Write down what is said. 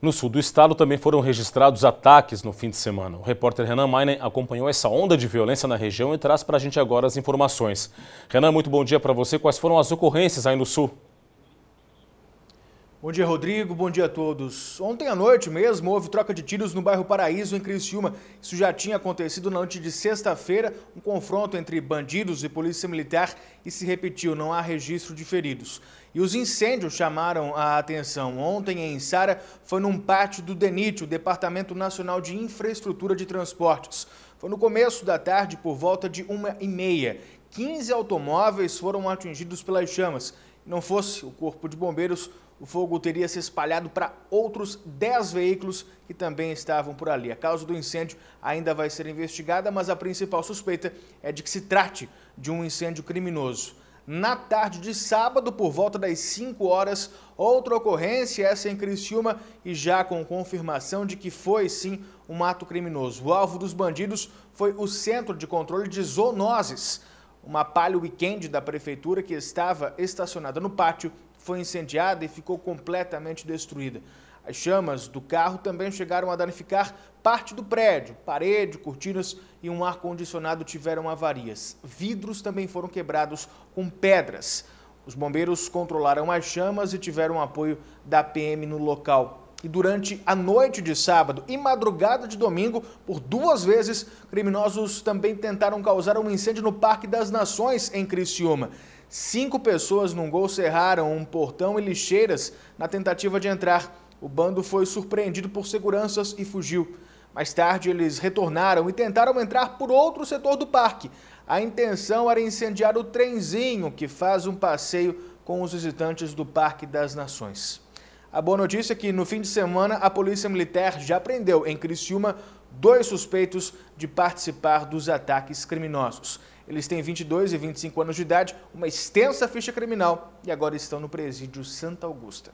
No sul do estado também foram registrados ataques no fim de semana. O repórter Renan Mainen acompanhou essa onda de violência na região e traz para a gente agora as informações. Renan, muito bom dia para você. Quais foram as ocorrências aí no sul? Bom dia, Rodrigo. Bom dia a todos. Ontem à noite mesmo houve troca de tiros no bairro Paraíso, em Criciúma. Isso já tinha acontecido na noite de sexta-feira, um confronto entre bandidos e polícia militar e se repetiu, não há registro de feridos. E os incêndios chamaram a atenção. Ontem em Sara foi num pátio do DENIT, o Departamento Nacional de Infraestrutura de Transportes. Foi no começo da tarde, por volta de uma e meia. 15 automóveis foram atingidos pelas chamas não fosse o Corpo de Bombeiros, o fogo teria se espalhado para outros 10 veículos que também estavam por ali. A causa do incêndio ainda vai ser investigada, mas a principal suspeita é de que se trate de um incêndio criminoso. Na tarde de sábado, por volta das 5 horas, outra ocorrência, essa em Criciúma, e já com confirmação de que foi sim um ato criminoso. O alvo dos bandidos foi o Centro de Controle de Zoonoses uma palha weekend da prefeitura que estava estacionada no pátio foi incendiada e ficou completamente destruída. As chamas do carro também chegaram a danificar parte do prédio. Parede, cortinas e um ar-condicionado tiveram avarias. Vidros também foram quebrados com pedras. Os bombeiros controlaram as chamas e tiveram apoio da PM no local. E durante a noite de sábado e madrugada de domingo, por duas vezes, criminosos também tentaram causar um incêndio no Parque das Nações, em Criciúma. Cinco pessoas num gol cerraram um portão e lixeiras na tentativa de entrar. O bando foi surpreendido por seguranças e fugiu. Mais tarde, eles retornaram e tentaram entrar por outro setor do parque. A intenção era incendiar o trenzinho que faz um passeio com os visitantes do Parque das Nações. A boa notícia é que no fim de semana a Polícia Militar já prendeu em Criciúma dois suspeitos de participar dos ataques criminosos. Eles têm 22 e 25 anos de idade, uma extensa ficha criminal e agora estão no presídio Santa Augusta.